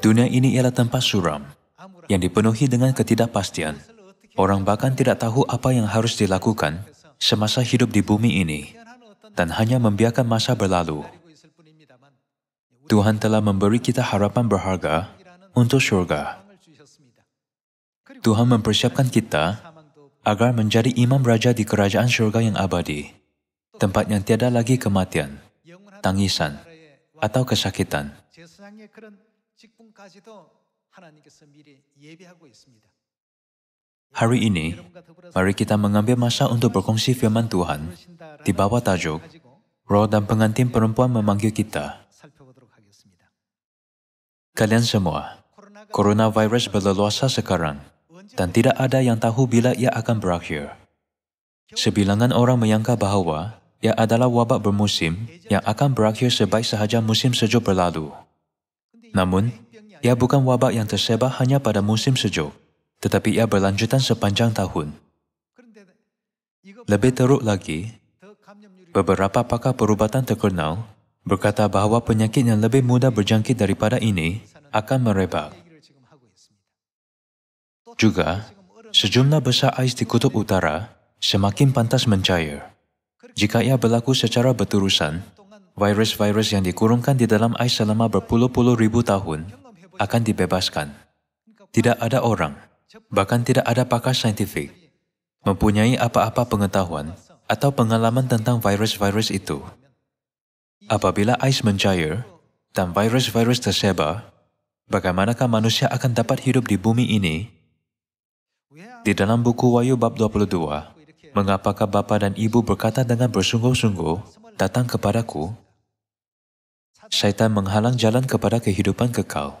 Dunia ini ialah tempat suram yang dipenuhi dengan ketidakpastian. Orang bahkan tidak tahu apa yang harus dilakukan semasa hidup di bumi ini dan hanya membiarkan masa berlalu. Tuhan telah memberi kita harapan berharga untuk syurga. Tuhan mempersiapkan kita agar menjadi imam raja di kerajaan syurga yang abadi, tempat yang tiada lagi kematian, tangisan, atau kesakitan. Hari ini, mari kita mengambil masa untuk berkongsi firman Tuhan di bawah tajuk Roh dan Pengantin Perempuan Memanggil Kita. Kalian semua, coronavirus berleluasa sekarang dan tidak ada yang tahu bila ia akan berakhir. Sebilangan orang menyangka bahawa ia adalah wabak bermusim yang akan berakhir sebaik sahaja musim sejuk berlalu. Namun, ia bukan wabak yang tersebar hanya pada musim sejuk, tetapi ia berlanjutan sepanjang tahun. Lebih teruk lagi, beberapa pakar perubatan terkenal berkata bahawa penyakit yang lebih mudah berjangkit daripada ini akan merebak. Juga, sejumlah besar ais di kutub utara semakin pantas mencair. Jika ia berlaku secara berturusan virus-virus yang dikurungkan di dalam ais selama berpuluh-puluh ribu tahun akan dibebaskan. Tidak ada orang, bahkan tidak ada pakar saintifik, mempunyai apa-apa pengetahuan atau pengalaman tentang virus-virus itu. Apabila ais mencair dan virus-virus tersebar, bagaimanakah manusia akan dapat hidup di bumi ini? Di dalam buku Wayu bab 22, mengapakah bapa dan ibu berkata dengan bersungguh-sungguh, datang kepadaku syaitan menghalang jalan kepada kehidupan kekal,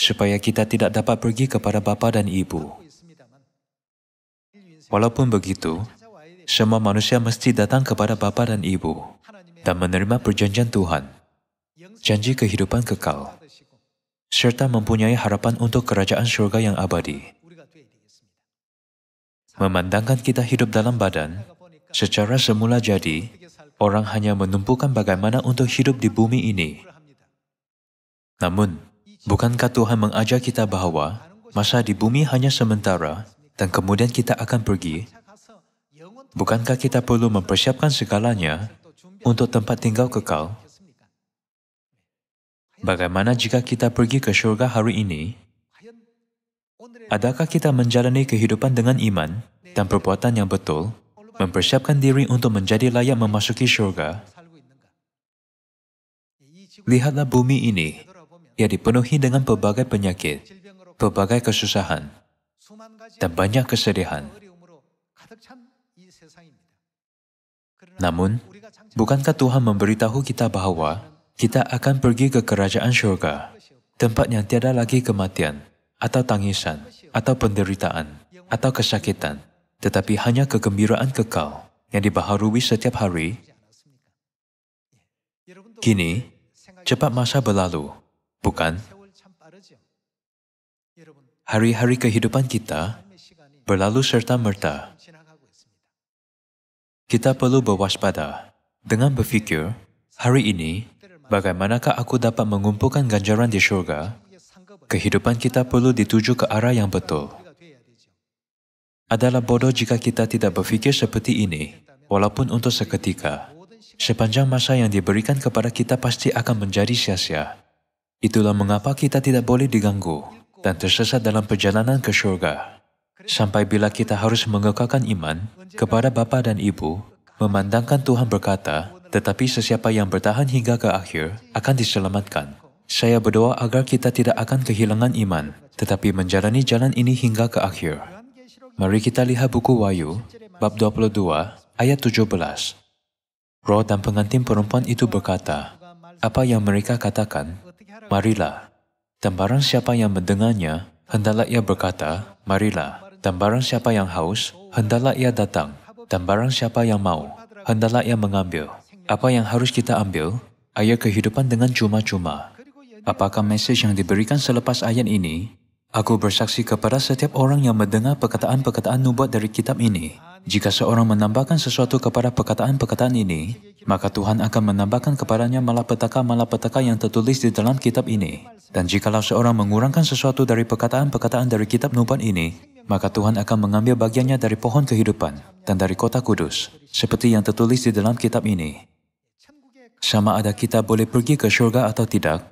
supaya kita tidak dapat pergi kepada bapa dan ibu. Walaupun begitu, semua manusia mesti datang kepada bapa dan ibu dan menerima perjanjian Tuhan, janji kehidupan kekal, serta mempunyai harapan untuk kerajaan syurga yang abadi. Memandangkan kita hidup dalam badan, secara semula jadi, orang hanya menumpukan bagaimana untuk hidup di bumi ini. Namun, bukankah Tuhan mengajar kita bahawa masa di bumi hanya sementara dan kemudian kita akan pergi? Bukankah kita perlu mempersiapkan segalanya untuk tempat tinggal kekal? Bagaimana jika kita pergi ke syurga hari ini? Adakah kita menjalani kehidupan dengan iman dan perbuatan yang betul? mempersiapkan diri untuk menjadi layak memasuki syurga, lihatlah bumi ini yang dipenuhi dengan pelbagai penyakit, pelbagai kesusahan, dan banyak kesedihan. Namun, bukankah Tuhan memberitahu kita bahawa kita akan pergi ke kerajaan syurga, tempat yang tiada lagi kematian, atau tangisan, atau penderitaan, atau kesakitan, tetapi hanya kegembiraan kekal yang dibaharui setiap hari? Kini, cepat masa berlalu, bukan? Hari-hari kehidupan kita berlalu serta merta. Kita perlu berwaspada dengan berfikir, hari ini, bagaimanakah aku dapat mengumpulkan ganjaran di syurga? Kehidupan kita perlu dituju ke arah yang betul adalah bodoh jika kita tidak berfikir seperti ini, walaupun untuk seketika. Sepanjang masa yang diberikan kepada kita pasti akan menjadi sia-sia. Itulah mengapa kita tidak boleh diganggu dan tersesat dalam perjalanan ke syurga. Sampai bila kita harus mengekalkan iman kepada bapa dan ibu, memandangkan Tuhan berkata, tetapi sesiapa yang bertahan hingga ke akhir akan diselamatkan. Saya berdoa agar kita tidak akan kehilangan iman, tetapi menjalani jalan ini hingga ke akhir. Mari kita lihat buku Wahyu, bab 22, ayat 17. Roh dan pengantin perempuan itu berkata, Apa yang mereka katakan, marilah. Dan barang siapa yang mendengarnya, hendaklah ia berkata, marilah. Dan barang siapa yang haus, hendaklah ia datang. Dan barang siapa yang mau, hendaklah ia mengambil. Apa yang harus kita ambil? Ayat kehidupan dengan cuma-cuma. Apakah mesej yang diberikan selepas ayat ini Aku bersaksi kepada setiap orang yang mendengar perkataan-perkataan nubuat dari kitab ini. Jika seorang menambahkan sesuatu kepada perkataan-perkataan ini, maka Tuhan akan menambahkan kepadanya malapetaka-malapetaka yang tertulis di dalam kitab ini. Dan jikalau seorang mengurangkan sesuatu dari perkataan-perkataan dari kitab nubuat ini, maka Tuhan akan mengambil bagiannya dari pohon kehidupan dan dari kota kudus, seperti yang tertulis di dalam kitab ini. Sama ada kita boleh pergi ke syurga atau tidak,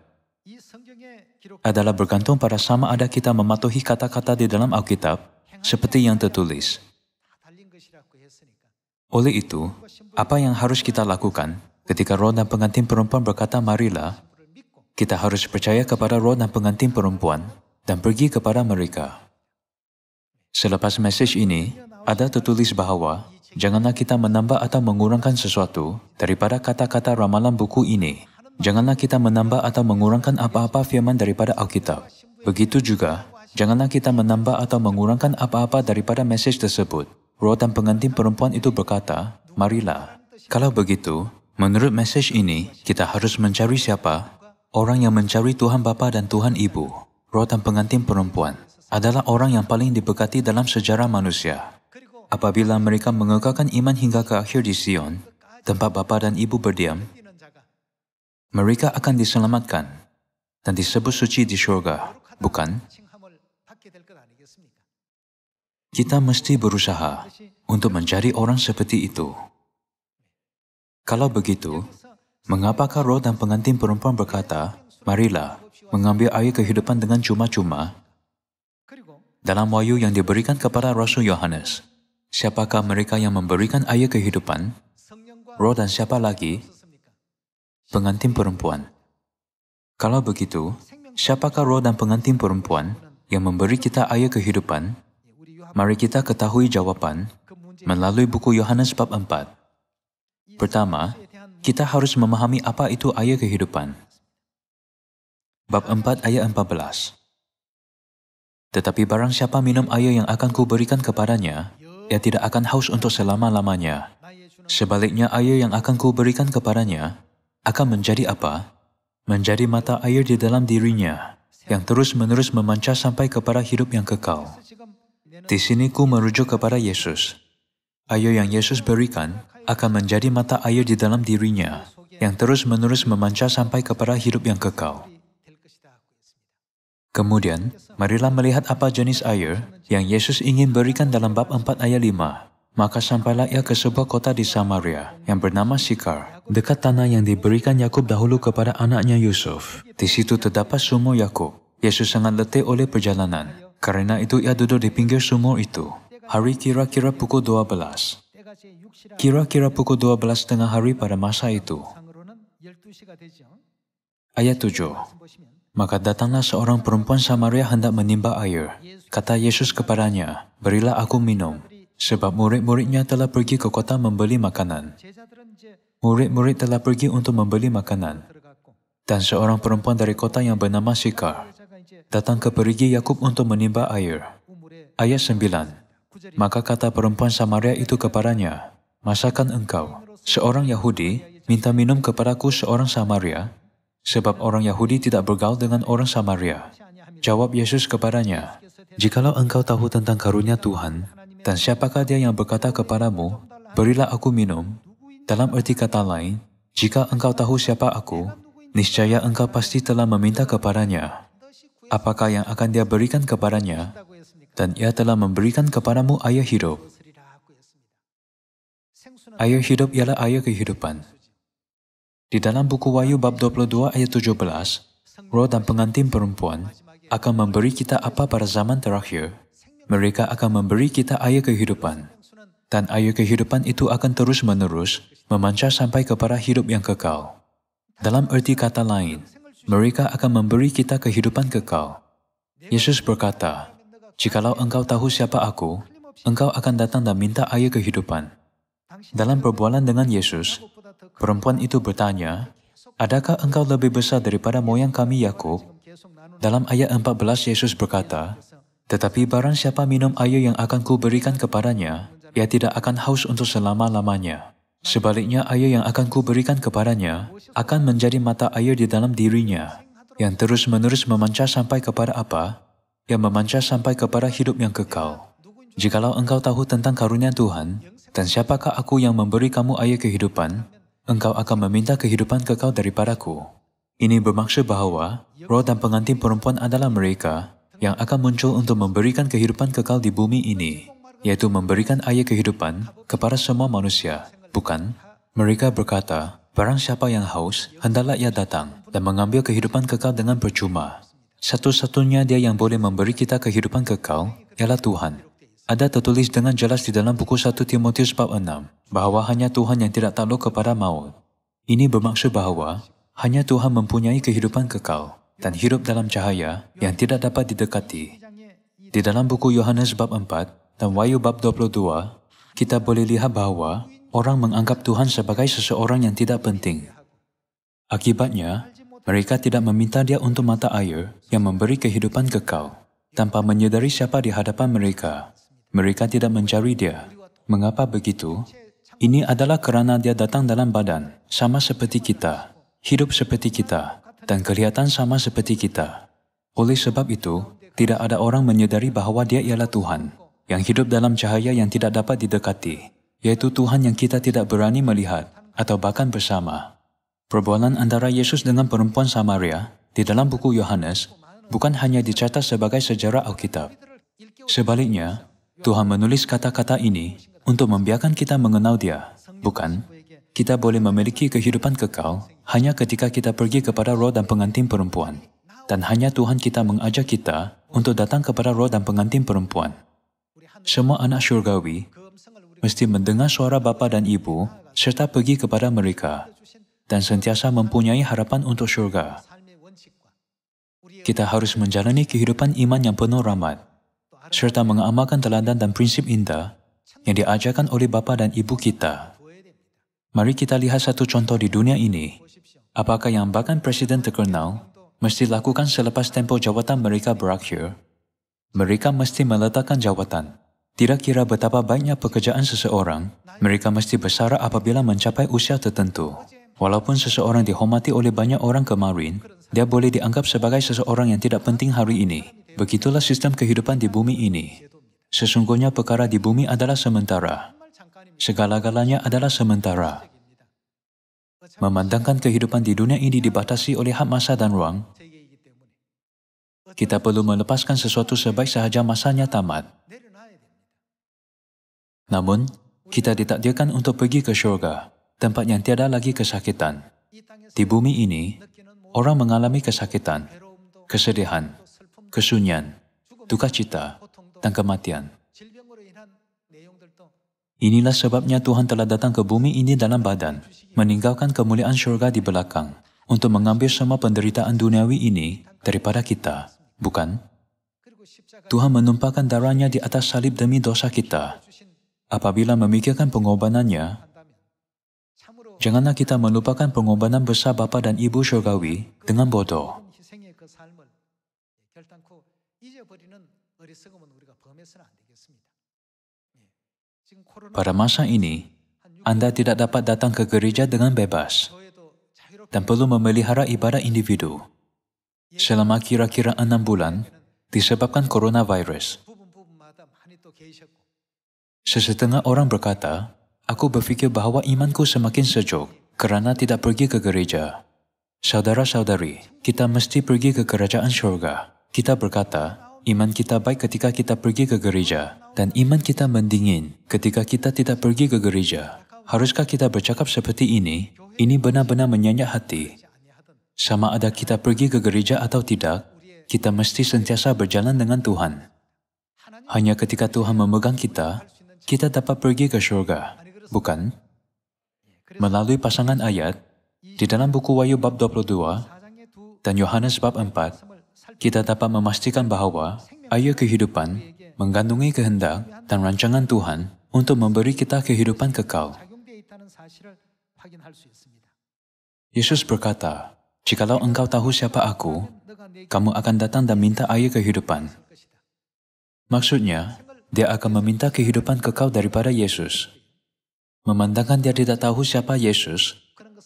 adalah bergantung pada sama ada kita mematuhi kata-kata di dalam Alkitab seperti yang tertulis. Oleh itu, apa yang harus kita lakukan ketika roh dan pengantin perempuan berkata marilah, kita harus percaya kepada roh dan pengantin perempuan dan pergi kepada mereka. Selepas mesej ini, ada tertulis bahawa janganlah kita menambah atau mengurangkan sesuatu daripada kata-kata ramalan buku ini janganlah kita menambah atau mengurangkan apa-apa firman daripada Alkitab. Begitu juga, janganlah kita menambah atau mengurangkan apa-apa daripada mesej tersebut. Roh dan pengantin perempuan itu berkata, Marilah. Kalau begitu, menurut mesej ini, kita harus mencari siapa? Orang yang mencari Tuhan Bapa dan Tuhan Ibu. Roh dan pengantin perempuan adalah orang yang paling diberkati dalam sejarah manusia. Apabila mereka mengekalkan iman hingga ke akhir di Sion, tempat Bapa dan Ibu berdiam, mereka akan diselamatkan dan disebut suci di syurga, bukan? Kita mesti berusaha untuk mencari orang seperti itu. Kalau begitu, mengapakah roh dan pengantin perempuan berkata, marilah mengambil air kehidupan dengan cuma-cuma? Dalam wayu yang diberikan kepada Rasul Yohanes, siapakah mereka yang memberikan air kehidupan? Roh dan siapa lagi pengantin perempuan. Kalau begitu, siapakah roh dan pengantin perempuan yang memberi kita air kehidupan? Mari kita ketahui jawapan melalui buku Yohanes bab 4. Pertama, kita harus memahami apa itu air kehidupan. Bab 4 ayat 14 Tetapi barang siapa minum air yang akan kuberikan kepadanya, ia tidak akan haus untuk selama-lamanya. Sebaliknya air yang akan kuberikan kepadanya akan menjadi apa? Menjadi mata air di dalam dirinya yang terus-menerus memancar sampai kepada hidup yang kekal. Di sini ku merujuk kepada Yesus. Air yang Yesus berikan akan menjadi mata air di dalam dirinya yang terus-menerus memancar sampai kepada hidup yang kekal. Kemudian, marilah melihat apa jenis air yang Yesus ingin berikan dalam bab 4 ayat 5. Maka sampailah ia ke sebuah kota di Samaria yang bernama Sikar, dekat tanah yang diberikan Yakub dahulu kepada anaknya Yusuf. Di situ terdapat sumur Yakub. Yesus sangat letih oleh perjalanan. Karena itu ia duduk di pinggir sumur itu. Hari kira-kira pukul dua belas. Kira-kira pukul dua belas tengah hari pada masa itu. Ayat 7. Maka datanglah seorang perempuan Samaria hendak menimba air. Kata Yesus kepadanya, Berilah aku minum sebab murid-muridnya telah pergi ke kota membeli makanan. Murid-murid telah pergi untuk membeli makanan. Dan seorang perempuan dari kota yang bernama Sikar datang ke perigi Yakub untuk menimba air. Ayat 9 Maka kata perempuan Samaria itu kepadanya, Masakan engkau, seorang Yahudi, minta minum kepadaku seorang Samaria, sebab orang Yahudi tidak bergaul dengan orang Samaria. Jawab Yesus kepadanya, Jikalau engkau tahu tentang karunia Tuhan, dan siapakah dia yang berkata kepadamu, berilah aku minum? Dalam erti kata lain, jika engkau tahu siapa aku, niscaya engkau pasti telah meminta kepadanya. Apakah yang akan dia berikan kepadanya? Dan ia telah memberikan kepadamu air hidup. Air hidup ialah air kehidupan. Di dalam buku Wahyu bab 22 ayat 17, roh dan pengantin perempuan akan memberi kita apa pada zaman terakhir mereka akan memberi kita air kehidupan. Dan air kehidupan itu akan terus-menerus memancar sampai kepada hidup yang kekal. Dalam erti kata lain, mereka akan memberi kita kehidupan kekal. Yesus berkata, Jikalau engkau tahu siapa aku, engkau akan datang dan minta air kehidupan. Dalam perbualan dengan Yesus, perempuan itu bertanya, Adakah engkau lebih besar daripada moyang kami, Yakub? Dalam ayat 14, Yesus berkata, tetapi barang siapa minum air yang akan kuberikan kepadanya, ia tidak akan haus untuk selama-lamanya. Sebaliknya, air yang akan kuberikan kepadanya akan menjadi mata air di dalam dirinya yang terus-menerus memancar sampai kepada apa? Yang memancar sampai kepada hidup yang kekal. Jikalau engkau tahu tentang karunia Tuhan, dan siapakah aku yang memberi kamu air kehidupan, engkau akan meminta kehidupan kekal daripadaku. Ini bermaksud bahawa roh dan pengantin perempuan adalah mereka yang akan muncul untuk memberikan kehidupan kekal di bumi ini, yaitu memberikan air kehidupan kepada semua manusia. Bukan? Mereka berkata, barang siapa yang haus, hendaklah ia datang dan mengambil kehidupan kekal dengan percuma. Satu-satunya dia yang boleh memberi kita kehidupan kekal ialah Tuhan. Ada tertulis dengan jelas di dalam buku 1 Timotius bab 6 bahawa hanya Tuhan yang tidak takluk kepada maut. Ini bermaksud bahawa hanya Tuhan mempunyai kehidupan kekal dan hidup dalam cahaya yang tidak dapat didekati. Di dalam buku Yohanes bab 4 dan Wahyu bab 22, kita boleh lihat bahawa orang menganggap Tuhan sebagai seseorang yang tidak penting. Akibatnya, mereka tidak meminta dia untuk mata air yang memberi kehidupan kekal. Tanpa menyedari siapa di hadapan mereka, mereka tidak mencari dia. Mengapa begitu? Ini adalah kerana dia datang dalam badan, sama seperti kita, hidup seperti kita, dan kelihatan sama seperti kita. Oleh sebab itu, tidak ada orang menyedari bahawa dia ialah Tuhan yang hidup dalam cahaya yang tidak dapat didekati, yaitu Tuhan yang kita tidak berani melihat atau bahkan bersama. Perbualan antara Yesus dengan perempuan Samaria di dalam buku Yohanes bukan hanya dicatat sebagai sejarah Alkitab. Sebaliknya, Tuhan menulis kata-kata ini untuk membiarkan kita mengenal dia, bukan? kita boleh memiliki kehidupan kekal hanya ketika kita pergi kepada roh dan pengantin perempuan. Dan hanya Tuhan kita mengajak kita untuk datang kepada roh dan pengantin perempuan. Semua anak syurgawi mesti mendengar suara bapa dan ibu serta pergi kepada mereka dan sentiasa mempunyai harapan untuk syurga. Kita harus menjalani kehidupan iman yang penuh rahmat serta mengamalkan teladan dan prinsip indah yang diajarkan oleh bapa dan ibu kita. Mari kita lihat satu contoh di dunia ini. Apakah yang bahkan presiden terkenal mesti lakukan selepas tempo jawatan mereka berakhir? Mereka mesti meletakkan jawatan. Tidak kira betapa banyak pekerjaan seseorang, mereka mesti bersara apabila mencapai usia tertentu. Walaupun seseorang dihormati oleh banyak orang kemarin, dia boleh dianggap sebagai seseorang yang tidak penting hari ini. Begitulah sistem kehidupan di bumi ini. Sesungguhnya perkara di bumi adalah sementara segala-galanya adalah sementara. Memandangkan kehidupan di dunia ini dibatasi oleh hak masa dan ruang, kita perlu melepaskan sesuatu sebaik sahaja masanya tamat. Namun, kita ditakdirkan untuk pergi ke syurga, tempat yang tiada lagi kesakitan. Di bumi ini, orang mengalami kesakitan, kesedihan, kesunyian, duka cita, dan kematian. Inilah sebabnya Tuhan telah datang ke bumi ini dalam badan, meninggalkan kemuliaan syurga di belakang, untuk mengambil semua penderitaan duniawi ini daripada kita, bukan? Tuhan menumpahkan darahnya di atas salib demi dosa kita. Apabila memikirkan pengorbanannya, janganlah kita melupakan pengorbanan besar Bapa dan Ibu Syurgawi dengan bodoh. Kita harus mengambil kehidupan kita. 잊어버리는 어리석음은 우리가 pada masa ini, anda tidak dapat datang ke gereja dengan bebas dan perlu memelihara ibadah individu selama kira-kira enam bulan disebabkan coronavirus. Sesetengah orang berkata, aku berfikir bahawa imanku semakin sejuk kerana tidak pergi ke gereja. Saudara-saudari, kita mesti pergi ke kerajaan syurga. Kita berkata, iman kita baik ketika kita pergi ke gereja dan iman kita mendingin ketika kita tidak pergi ke gereja, haruskah kita bercakap seperti ini? Ini benar-benar menyanyak hati. Sama ada kita pergi ke gereja atau tidak, kita mesti sentiasa berjalan dengan Tuhan. Hanya ketika Tuhan memegang kita, kita dapat pergi ke syurga, bukan? Melalui pasangan ayat, di dalam buku Wahyu bab 22 dan Yohanes bab 4, kita dapat memastikan bahawa air kehidupan mengandungi kehendak dan rancangan Tuhan untuk memberi kita kehidupan kekal. Yesus berkata, Jikalau engkau tahu siapa aku, kamu akan datang dan minta air kehidupan. Maksudnya, dia akan meminta kehidupan kekal daripada Yesus. Memandangkan dia tidak tahu siapa Yesus,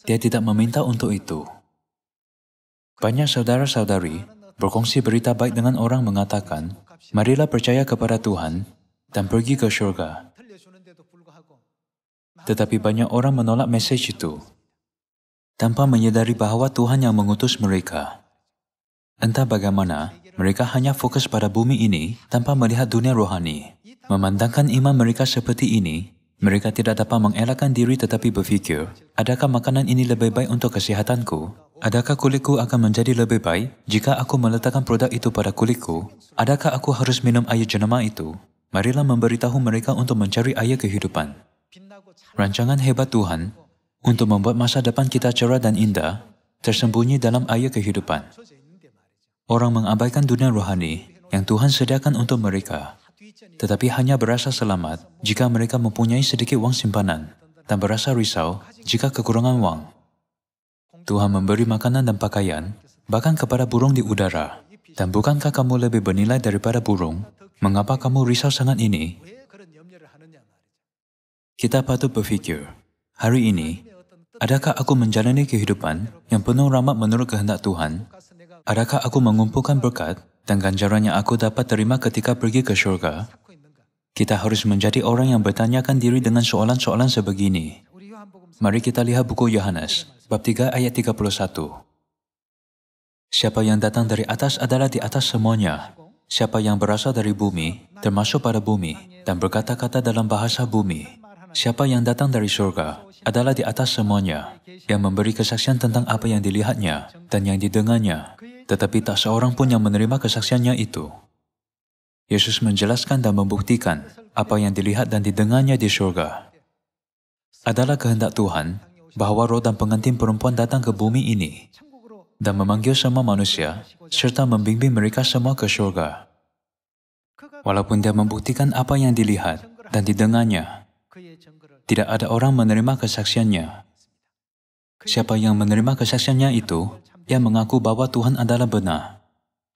dia tidak meminta untuk itu. Banyak saudara-saudari berkongsi berita baik dengan orang mengatakan, marilah percaya kepada Tuhan dan pergi ke syurga. Tetapi banyak orang menolak mesej itu tanpa menyedari bahawa Tuhan yang mengutus mereka. Entah bagaimana, mereka hanya fokus pada bumi ini tanpa melihat dunia rohani. Memandangkan iman mereka seperti ini, mereka tidak dapat mengelakkan diri tetapi berfikir, adakah makanan ini lebih baik untuk kesihatanku Adakah kulitku akan menjadi lebih baik jika aku meletakkan produk itu pada kulitku? Adakah aku harus minum air jenama itu? Marilah memberitahu mereka untuk mencari air kehidupan. Rancangan hebat Tuhan untuk membuat masa depan kita cerah dan indah tersembunyi dalam air kehidupan. Orang mengabaikan dunia rohani yang Tuhan sediakan untuk mereka, tetapi hanya berasa selamat jika mereka mempunyai sedikit wang simpanan dan berasa risau jika kekurangan wang. Tuhan memberi makanan dan pakaian, bahkan kepada burung di udara. Dan bukankah kamu lebih bernilai daripada burung? Mengapa kamu risau sangat ini? Kita patut berfikir hari ini, adakah aku menjalani kehidupan yang penuh rahmat menurut kehendak Tuhan? Adakah aku mengumpulkan berkat dan ganjaran yang aku dapat terima ketika pergi ke syurga? Kita harus menjadi orang yang bertanyakan diri dengan soalan-soalan sebegini. Mari kita lihat buku Yohanes, bab 3 ayat 31. Siapa yang datang dari atas adalah di atas semuanya. Siapa yang berasal dari bumi, termasuk pada bumi, dan berkata-kata dalam bahasa bumi. Siapa yang datang dari surga adalah di atas semuanya, yang memberi kesaksian tentang apa yang dilihatnya dan yang didengarnya, tetapi tak seorang pun yang menerima kesaksiannya itu. Yesus menjelaskan dan membuktikan apa yang dilihat dan didengarnya di surga, adalah kehendak Tuhan bahwa roh dan pengantin perempuan datang ke bumi ini dan memanggil semua manusia serta membimbing mereka semua ke syurga. Walaupun dia membuktikan apa yang dilihat dan didengarnya, tidak ada orang menerima kesaksiannya. Siapa yang menerima kesaksiannya itu, ia mengaku bahwa Tuhan adalah benar.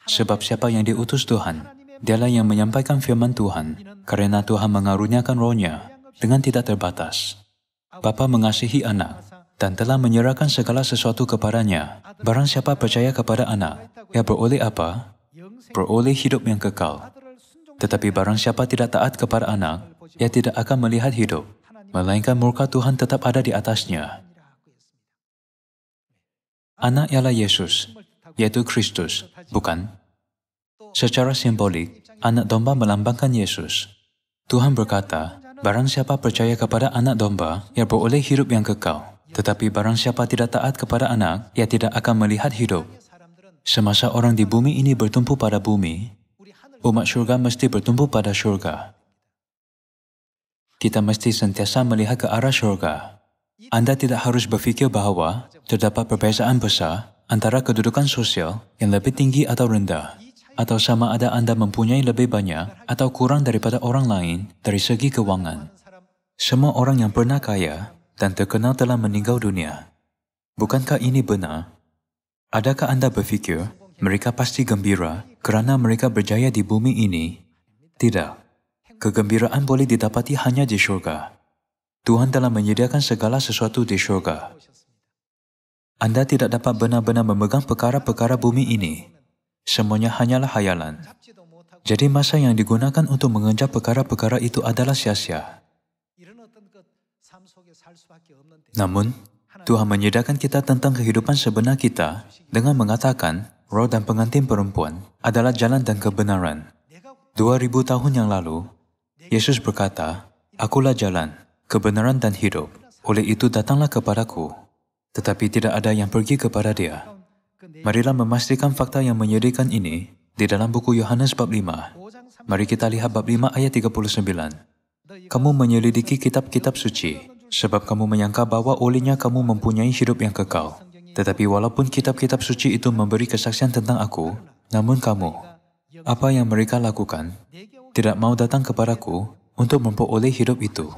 Sebab siapa yang diutus Tuhan, dialah yang menyampaikan firman Tuhan, karena Tuhan mengaruniakan rohnya dengan tidak terbatas. Papa mengasihi anak dan telah menyerahkan segala sesuatu kepadanya. Barang siapa percaya kepada anak, ia beroleh apa? Beroleh hidup yang kekal. Tetapi barang siapa tidak taat kepada anak, ia tidak akan melihat hidup, melainkan murka Tuhan tetap ada di atasnya. Anak ialah Yesus, yaitu Kristus, bukan? Secara simbolik, anak domba melambangkan Yesus. Tuhan berkata, Barang siapa percaya kepada anak domba, ia boleh hidup yang kekal. Tetapi barang siapa tidak taat kepada anak, ia tidak akan melihat hidup. Semasa orang di bumi ini bertumpu pada bumi, umat syurga mesti bertumpu pada syurga. Kita mesti sentiasa melihat ke arah syurga. Anda tidak harus berfikir bahawa terdapat perbezaan besar antara kedudukan sosial yang lebih tinggi atau rendah atau sama ada anda mempunyai lebih banyak atau kurang daripada orang lain dari segi kewangan. Semua orang yang pernah kaya dan terkenal telah meninggal dunia. Bukankah ini benar? Adakah anda berfikir mereka pasti gembira kerana mereka berjaya di bumi ini? Tidak. Kegembiraan boleh didapati hanya di syurga. Tuhan telah menyediakan segala sesuatu di syurga. Anda tidak dapat benar-benar memegang perkara-perkara bumi ini semuanya hanyalah hayalan. Jadi masa yang digunakan untuk mengejar perkara-perkara itu adalah sia-sia. Namun, Tuhan menyedarkan kita tentang kehidupan sebenar kita dengan mengatakan roh dan pengantin perempuan adalah jalan dan kebenaran. 2000 tahun yang lalu, Yesus berkata, Akulah jalan, kebenaran dan hidup. Oleh itu datanglah kepadaku. Tetapi tidak ada yang pergi kepada dia. Marilah memastikan fakta yang menyedihkan ini di dalam buku Yohanes bab 5. Mari kita lihat bab 5 ayat 39. Kamu menyelidiki kitab-kitab suci, sebab kamu menyangka bahwa olehnya kamu mempunyai hidup yang kekal. Tetapi walaupun kitab-kitab suci itu memberi kesaksian tentang aku, namun kamu, apa yang mereka lakukan, tidak mau datang kepadaku untuk memperoleh hidup itu.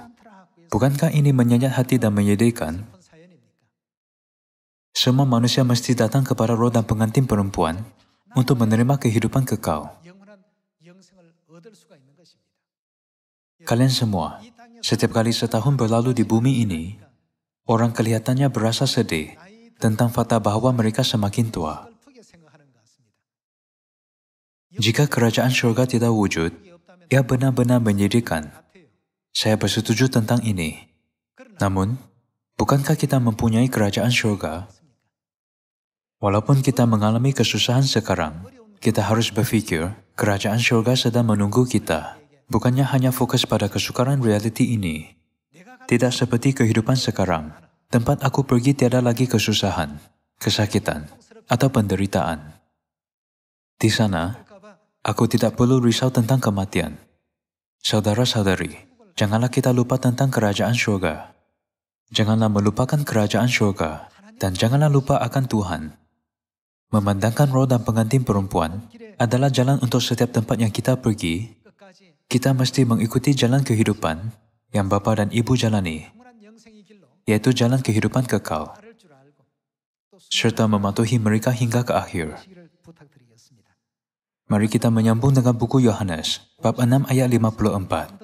Bukankah ini menyayat hati dan menyedihkan semua manusia mesti datang kepada roh dan pengantin perempuan untuk menerima kehidupan kekal. Kalian semua, setiap kali setahun berlalu di bumi ini, orang kelihatannya berasa sedih tentang fakta bahawa mereka semakin tua. Jika kerajaan syurga tidak wujud, ia benar-benar menyedihkan. Saya bersetuju tentang ini. Namun, bukankah kita mempunyai kerajaan syurga? Walaupun kita mengalami kesusahan sekarang, kita harus berfikir kerajaan syurga sedang menunggu kita. Bukannya hanya fokus pada kesukaran realiti ini. Tidak seperti kehidupan sekarang, tempat aku pergi tiada lagi kesusahan, kesakitan, atau penderitaan. Di sana, aku tidak perlu risau tentang kematian. Saudara-saudari, janganlah kita lupa tentang kerajaan syurga. Janganlah melupakan kerajaan syurga, dan janganlah lupa akan Tuhan. Memandangkan roh dan pengantin perempuan adalah jalan untuk setiap tempat yang kita pergi, kita mesti mengikuti jalan kehidupan yang bapa dan ibu jalani, iaitu jalan kehidupan kekal, serta mematuhi mereka hingga ke akhir. Mari kita menyambung dengan buku Yohanes, bab 6 ayat 54.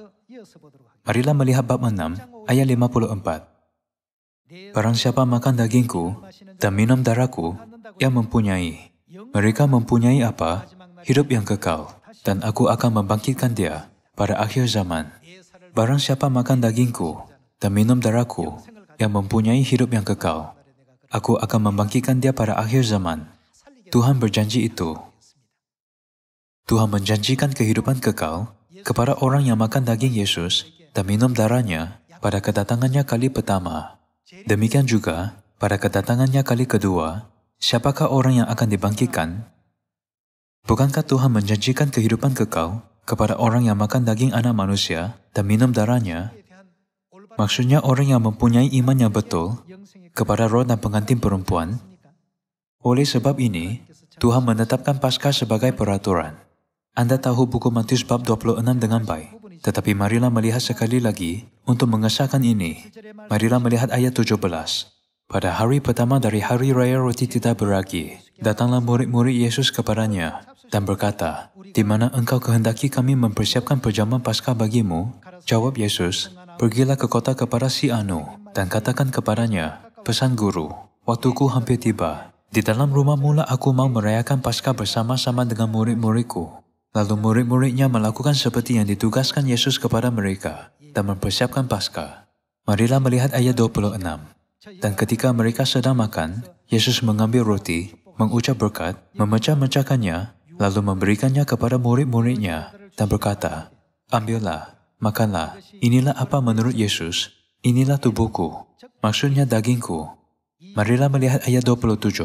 Marilah melihat bab 6 ayat 54. Barang siapa makan dagingku dan minum darahku, yang mempunyai. Mereka mempunyai apa? Hidup yang kekal. Dan aku akan membangkitkan dia pada akhir zaman. Barang siapa makan dagingku dan minum darahku yang mempunyai hidup yang kekal, aku akan membangkitkan dia pada akhir zaman. Tuhan berjanji itu. Tuhan menjanjikan kehidupan kekal kepada orang yang makan daging Yesus dan minum darahnya pada kedatangannya kali pertama. Demikian juga pada kedatangannya kali kedua, siapakah orang yang akan dibangkitkan? Bukankah Tuhan menjanjikan kehidupan kekal kepada orang yang makan daging anak manusia dan minum darahnya? Maksudnya orang yang mempunyai iman yang betul kepada roh dan pengantin perempuan. Oleh sebab ini, Tuhan menetapkan Paskah sebagai peraturan. Anda tahu buku Matius bab 26 dengan baik. Tetapi marilah melihat sekali lagi untuk mengesahkan ini. Marilah melihat ayat 17. Pada hari pertama dari hari raya roti tidak beragi, datanglah murid-murid Yesus kepadanya dan berkata, Di mana engkau kehendaki kami mempersiapkan perjamuan Paskah bagimu? Jawab Yesus, Pergilah ke kota kepada si Anu dan katakan kepadanya, Pesan Guru, waktuku hampir tiba. Di dalam rumah mula aku mau merayakan Paskah bersama-sama dengan murid-muridku. Lalu murid-muridnya melakukan seperti yang ditugaskan Yesus kepada mereka dan mempersiapkan Paskah. Marilah melihat ayat 26. Dan ketika mereka sedang makan, Yesus mengambil roti, mengucap berkat, memecah-mecahkannya, lalu memberikannya kepada murid-muridnya, dan berkata, Ambillah, makanlah, inilah apa menurut Yesus, inilah tubuhku, maksudnya dagingku. Marilah melihat ayat 27.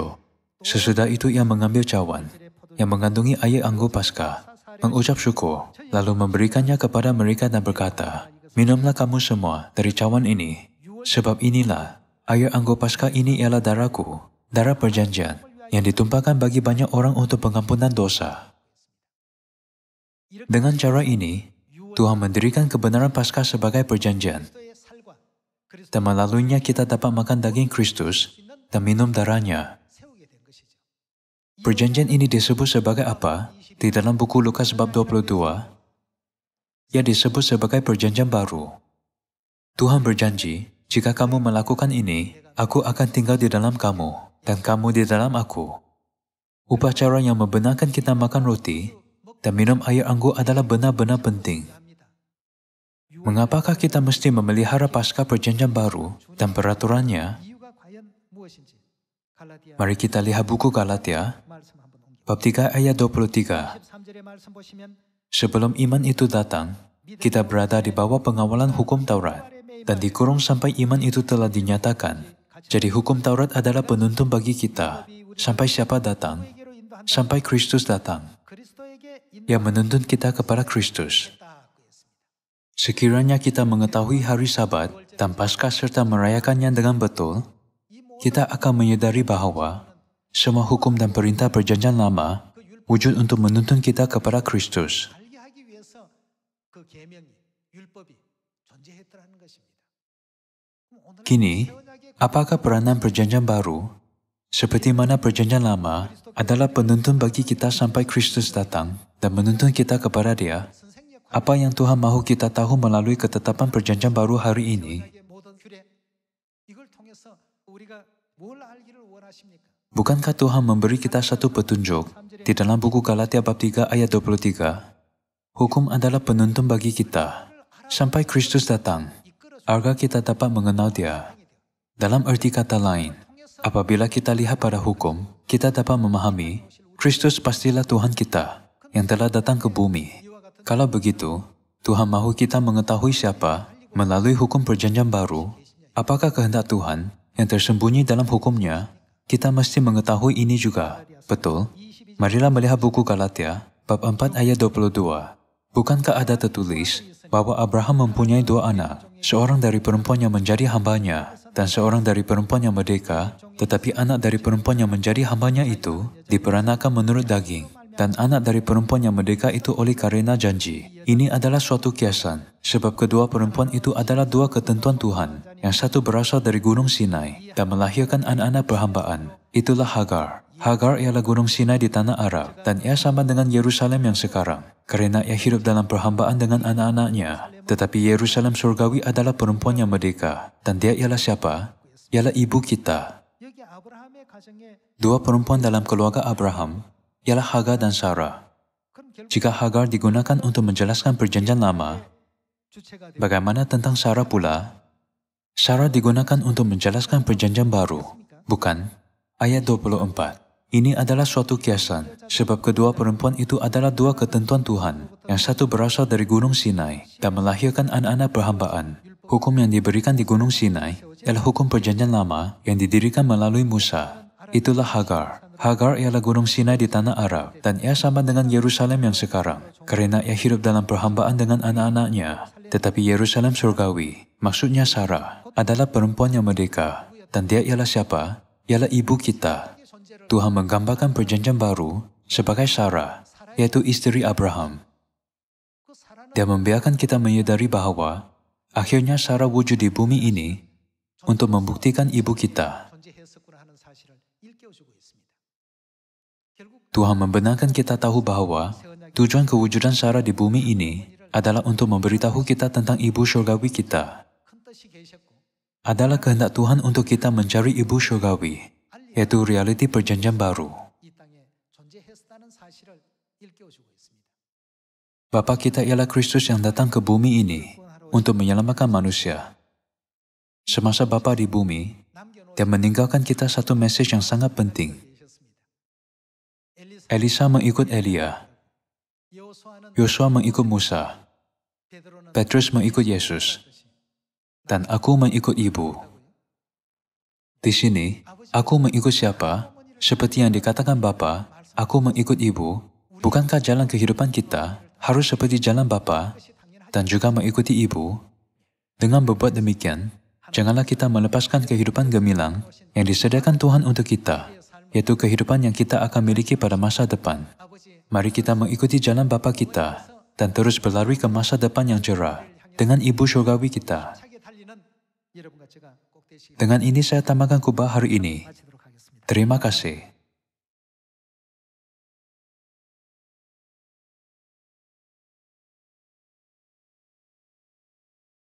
Sesudah itu ia mengambil cawan, yang mengandungi air anggur pasca, mengucap syukur, lalu memberikannya kepada mereka dan berkata, Minumlah kamu semua dari cawan ini, sebab inilah Air anggur pasca ini ialah darahku, darah perjanjian, yang ditumpahkan bagi banyak orang untuk pengampunan dosa. Dengan cara ini, Tuhan mendirikan kebenaran pasca sebagai perjanjian. Dan melaluinya kita dapat makan daging Kristus dan minum darahnya. Perjanjian ini disebut sebagai apa? Di dalam buku Lukas bab 22, ia disebut sebagai perjanjian baru. Tuhan berjanji, jika kamu melakukan ini, aku akan tinggal di dalam kamu, dan kamu di dalam aku. Upacara yang membenarkan kita makan roti dan minum air anggur adalah benar-benar penting. Mengapakah kita mesti memelihara pasca perjanjian baru dan peraturannya? Mari kita lihat buku Galatia, bab 3 ayat 23. Sebelum iman itu datang, kita berada di bawah pengawalan hukum Taurat dan dikurung sampai iman itu telah dinyatakan. Jadi hukum Taurat adalah penuntun bagi kita sampai siapa datang, sampai Kristus datang, yang menuntun kita kepada Kristus. Sekiranya kita mengetahui hari sabat dan pasca serta merayakannya dengan betul, kita akan menyedari bahawa semua hukum dan perintah perjanjian lama wujud untuk menuntun kita kepada Kristus. Kini, apakah peranan perjanjian baru? Seperti mana perjanjian lama adalah penuntun bagi kita sampai Kristus datang dan menuntun kita kepada Dia. Apa yang Tuhan mahu kita tahu melalui ketetapan perjanjian baru hari ini? Bukankah Tuhan memberi kita satu petunjuk di dalam buku Galatia bab 3 ayat 23? Hukum adalah penuntun bagi kita sampai Kristus datang agar kita dapat mengenal dia. Dalam erti kata lain, apabila kita lihat pada hukum, kita dapat memahami, Kristus pastilah Tuhan kita yang telah datang ke bumi. Kalau begitu, Tuhan mahu kita mengetahui siapa melalui hukum perjanjian baru, apakah kehendak Tuhan yang tersembunyi dalam hukumnya, kita mesti mengetahui ini juga. Betul? Marilah melihat buku Galatia, bab 4 ayat 22. Bukankah ada tertulis bahwa Abraham mempunyai dua anak, Seorang dari perempuan yang menjadi hambanya dan seorang dari perempuan yang merdeka, tetapi anak dari perempuan yang menjadi hambanya itu diperanakan menurut daging dan anak dari perempuan yang merdeka itu oleh karena janji. Ini adalah suatu kiasan, sebab kedua perempuan itu adalah dua ketentuan Tuhan, yang satu berasal dari Gunung Sinai dan melahirkan anak-anak perhambaan. Itulah Hagar. Hagar ialah Gunung Sinai di tanah Arab, dan ia sama dengan Yerusalem yang sekarang. kerana ia hidup dalam perhambaan dengan anak-anaknya, tetapi Yerusalem surgawi adalah perempuan yang merdeka. Dan dia ialah siapa? Ialah ibu kita. Dua perempuan dalam keluarga Abraham ialah Hagar dan Sarah. Jika Hagar digunakan untuk menjelaskan perjanjian lama, bagaimana tentang Sarah pula? Sarah digunakan untuk menjelaskan perjanjian baru, bukan? Ayat 24. Ini adalah suatu kiasan, sebab kedua perempuan itu adalah dua ketentuan Tuhan, yang satu berasal dari Gunung Sinai dan melahirkan anak-anak perhambaan. Hukum yang diberikan di Gunung Sinai ialah hukum perjanjian lama yang didirikan melalui Musa. Itulah Hagar. Hagar ialah Gunung Sinai di tanah Arab, dan ia sama dengan Yerusalem yang sekarang, kerana ia hidup dalam perhambaan dengan anak-anaknya. Tetapi Yerusalem surgawi, maksudnya Sarah, adalah perempuan yang merdeka, dan dia ialah siapa? Ialah ibu kita. Tuhan menggambarkan perjanjian baru sebagai Sarah, iaitu isteri Abraham. Dia membiarkan kita menyedari bahawa akhirnya Sarah wujud di bumi ini untuk membuktikan ibu kita. Tuhan membenarkan kita tahu bahawa tujuan kewujudan Sarah di bumi ini adalah untuk memberitahu kita tentang ibu syurgawi kita. Adalah kehendak Tuhan untuk kita mencari ibu syurgawi yaitu realiti perjanjian baru. Bapa kita ialah Kristus yang datang ke bumi ini untuk menyelamatkan manusia. Semasa Bapa di bumi, dia meninggalkan kita satu mesej yang sangat penting. Elisa mengikut Elia. Yosua mengikut Musa. Petrus mengikut Yesus. Dan aku mengikut Ibu. Di sini, aku mengikut siapa? Seperti yang dikatakan bapa, aku mengikut ibu. Bukankah jalan kehidupan kita harus seperti jalan bapa dan juga mengikuti ibu? Dengan berbuat demikian, janganlah kita melepaskan kehidupan gemilang yang disediakan Tuhan untuk kita, yaitu kehidupan yang kita akan miliki pada masa depan. Mari kita mengikuti jalan bapa kita dan terus berlari ke masa depan yang cerah dengan ibu syurgawi kita. Dengan ini saya tamatkan kubah hari ini. Terima kasih.